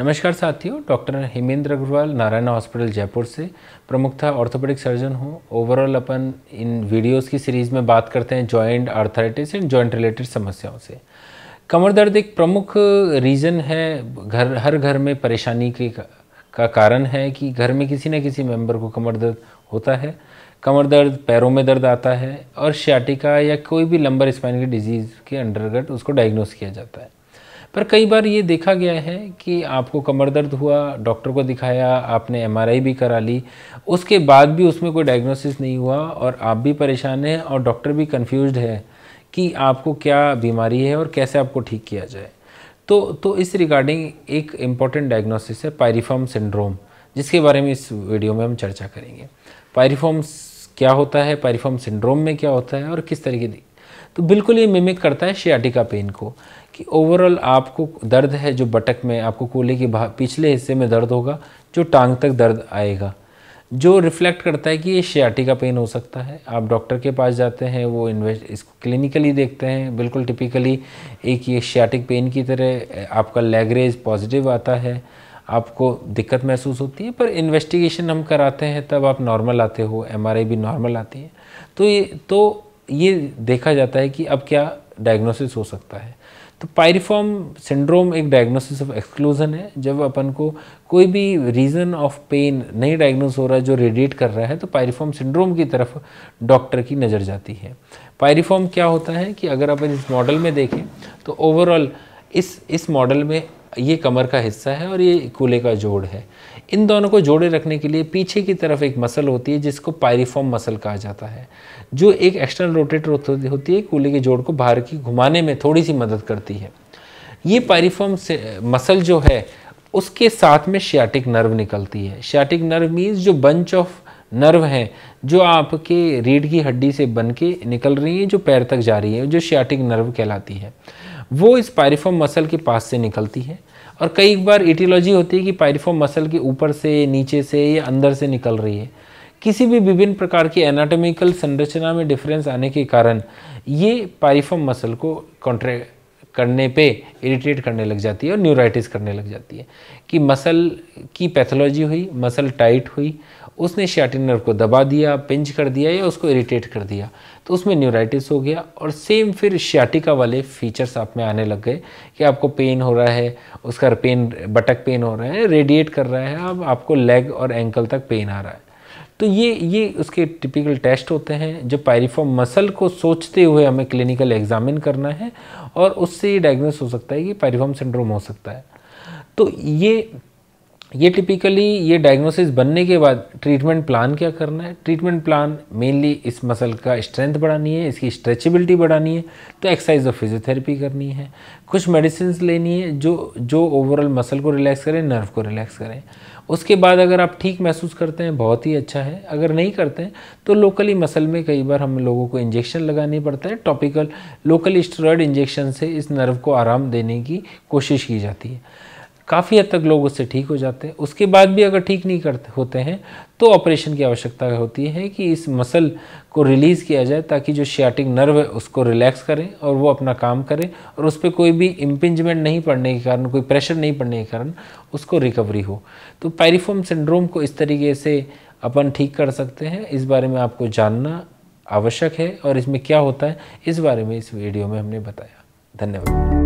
नमस्कार साथियों doctor Hemendra Agarwal Narayan hospital Jaipur से प्रमुख था ऑर्थोपेडिक सर्जन हूँ ओवरऑल अपन इन वीडियोस की सीरीज़ में बात करते हैं joint arthritis and joint related समस्याओं से कमर दर्द एक प्रमुख रीज़न है घर हर घर में परेशानी के का, का कारण है कि घर में किसी न किसी मेंबर को कमर दर्द होता है कमर दर्द पैरों में दर्द आता है और श्याटिका या कोई भी लंबर स्पाइन की डिजीज़ के अंडरगट उसको डायग्नोस किया जाता है पर कई बार ये देखा गया है कि आपको कमर दर्द हुआ डॉक्टर को दिखाया आपने एमआरआई भी करा ली उसके बाद भी उसमें कोई डायग्नोसिस नहीं हुआ और आप भी परेशान हैं और डॉक्टर भी कन्फ्यूज है कि आपको क्या बीमारी है और कैसे आपको ठीक किया जाए तो तो इस रिगार्डिंग एक इम्पॉर्टेंट डायग्नोसिस है पायरिफॉर्म सिंड्रोम जिसके बारे में इस वीडियो में हम चर्चा करेंगे पायरिफॉर्म क्या होता है पायरिफॉर्म सिंड्रोम में क्या होता है और किस तरीके तो बिल्कुल ये मिमिक करता है शियाटिका पेन को कि ओवरऑल आपको दर्द है जो बटक में आपको कोले के पिछले हिस्से में दर्द होगा जो टांग तक दर्द आएगा जो रिफ्लेक्ट करता है कि ये शियाटिका पेन हो सकता है आप डॉक्टर के पास जाते हैं वो इन्वेस्ट इसको क्लिनिकली देखते हैं बिल्कुल टिपिकली एक ये शियाटिक पेन की तरह आपका लेगरेज पॉजिटिव आता है आपको दिक्कत महसूस होती है पर इन्वेस्टिगेशन हम कराते हैं तब आप नॉर्मल आते हो एमआरआई भी नॉर्मल आती है तो ये तो ये देखा जाता है कि अब क्या डायग्नोसिस हो सकता है तो पायरिफॉर्म सिंड्रोम एक डायग्नोसिस ऑफ एक्सक्लूज़न है जब अपन को कोई भी रीज़न ऑफ पेन नहीं डायग्नोस हो रहा है जो रेडिएट कर रहा है तो पायरिफॉर्म सिंड्रोम की तरफ डॉक्टर की नज़र जाती है पायरिफॉर्म क्या होता है कि अगर अपन इस मॉडल में देखें तो ओवरऑल इस इस मॉडल में ये कमर का हिस्सा है और ये कूले का जोड़ है इन दोनों को जोड़े रखने के लिए पीछे की तरफ एक मसल होती है जिसको पायरीफॉर्म मसल कहा जाता है जो एक एक्सटर्नल रोटेटर होती है कूल्हे के जोड़ को बाहर की घुमाने में थोड़ी सी मदद करती है ये पायरीफॉर्म से मसल जो है उसके साथ में शियाटिक नर्व निकलती है शियाटिक नर्व मीन्स जो बंच ऑफ नर्व हैं जो आपके रीढ़ की हड्डी से बन के निकल रही हैं जो पैर तक जा रही है जो शियाटिक नर्व कहलाती है वो इस पायरिफॉर्म मसल के पास से निकलती है और कई बार एटियोलॉजी होती है कि पायरिफॉर्म मसल के ऊपर से नीचे से या अंदर से निकल रही है किसी भी विभिन्न प्रकार की एनाटॉमिकल संरचना में डिफरेंस आने के कारण ये पायरिफॉर्म मसल को कॉन्ट्रैक्ट करने पे इरिटेट करने लग जाती है और न्यूराइटिस करने लग जाती है कि मसल की पैथोलॉजी हुई मसल टाइट हुई उसने शाटिन नर्व को दबा दिया पिंच कर दिया या उसको इरिटेट कर दिया तो उसमें न्यूराइटिस हो गया और सेम फिर श्याटिका वाले फीचर्स आप में आने लग गए कि आपको पेन हो रहा है उसका पेन बटक पेन हो रहा है रेडिएट कर रहा है अब आपको लेग और एंकल तक पेन आ रहा है तो ये ये उसके टिपिकल टेस्ट होते हैं जो पायरीफॉर्म मसल को सोचते हुए हमें क्लिनिकल एग्जामिन करना है और उससे ये डायग्नोस हो सकता है कि पायरीफॉर्म सिंड्रोम हो सकता है तो ये ये टिपिकली ये डायग्नोसिस बनने के बाद ट्रीटमेंट प्लान क्या करना है ट्रीटमेंट प्लान मेनली इस मसल का स्ट्रेंथ बढ़ानी है इसकी स्ट्रेचेबिलिटी बढ़ानी है तो एक्सरसाइज और फिजियोथेरेपी करनी है कुछ मेडिसिन लेनी है जो जो ओवरऑल मसल को रिलैक्स करें नर्व को रिलैक्स करें उसके बाद अगर आप ठीक महसूस करते हैं बहुत ही अच्छा है अगर नहीं करते हैं तो लोकली मसल में कई बार हम लोगों को इंजेक्शन लगाने पड़ता है टॉपिकल लोकल स्टेरॉयड इंजेक्शन से इस नर्व को आराम देने की कोशिश की जाती है काफ़ी हद तक लोग उससे ठीक हो जाते हैं उसके बाद भी अगर ठीक नहीं करते होते हैं तो ऑपरेशन की आवश्यकता होती है कि इस मसल को रिलीज़ किया जाए ताकि जो शियाटिक नर्व है उसको रिलैक्स करें और वो अपना काम करें और उस पर कोई भी इम्पिंजमेंट नहीं पड़ने के कारण कोई प्रेशर नहीं पड़ने के कारण उसको रिकवरी हो तो पैरिफोम सिंड्रोम को इस तरीके से अपन ठीक कर सकते हैं इस बारे में आपको जानना आवश्यक है और इसमें क्या होता है इस बारे में इस वीडियो में हमने बताया धन्यवाद